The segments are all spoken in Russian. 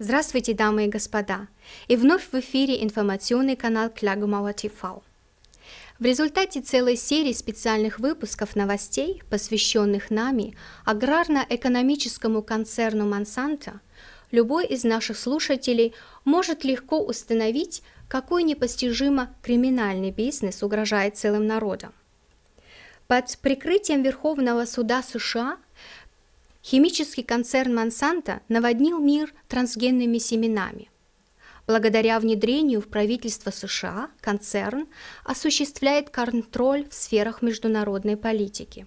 Здравствуйте, дамы и господа! И вновь в эфире информационный канал Клягумова ТВ. В результате целой серии специальных выпусков новостей, посвященных нами аграрно-экономическому концерну Монсанто, любой из наших слушателей может легко установить, какой непостижимо криминальный бизнес угрожает целым народам. Под прикрытием Верховного суда США – Химический концерн Монсанто наводнил мир трансгенными семенами. Благодаря внедрению в правительство США концерн осуществляет контроль в сферах международной политики.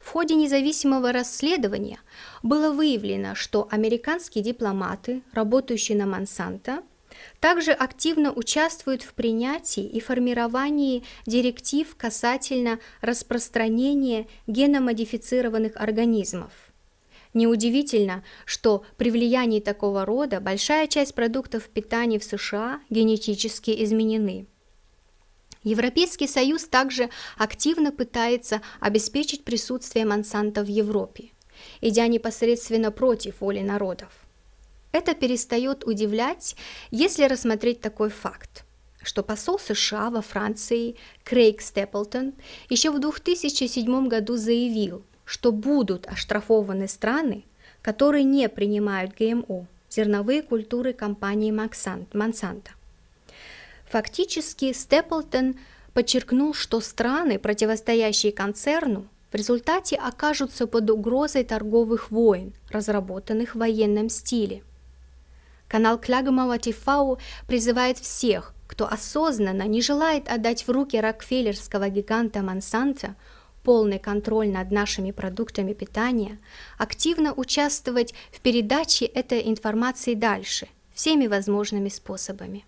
В ходе независимого расследования было выявлено, что американские дипломаты, работающие на Монсанто, также активно участвуют в принятии и формировании директив касательно распространения геномодифицированных организмов – Неудивительно, что при влиянии такого рода большая часть продуктов питания в США генетически изменены. Европейский Союз также активно пытается обеспечить присутствие Монсанто в Европе, идя непосредственно против воли народов. Это перестает удивлять, если рассмотреть такой факт что посол США во Франции Крейг Степлтон еще в 2007 году заявил, что будут оштрафованы страны, которые не принимают ГМО, зерновые культуры компании Monsanto. Фактически Степлтон подчеркнул, что страны, противостоящие концерну, в результате окажутся под угрозой торговых войн, разработанных в военном стиле. Канал Клягомова Тифау призывает всех, кто осознанно не желает отдать в руки рокфеллерского гиганта Монсанта полный контроль над нашими продуктами питания, активно участвовать в передаче этой информации дальше всеми возможными способами.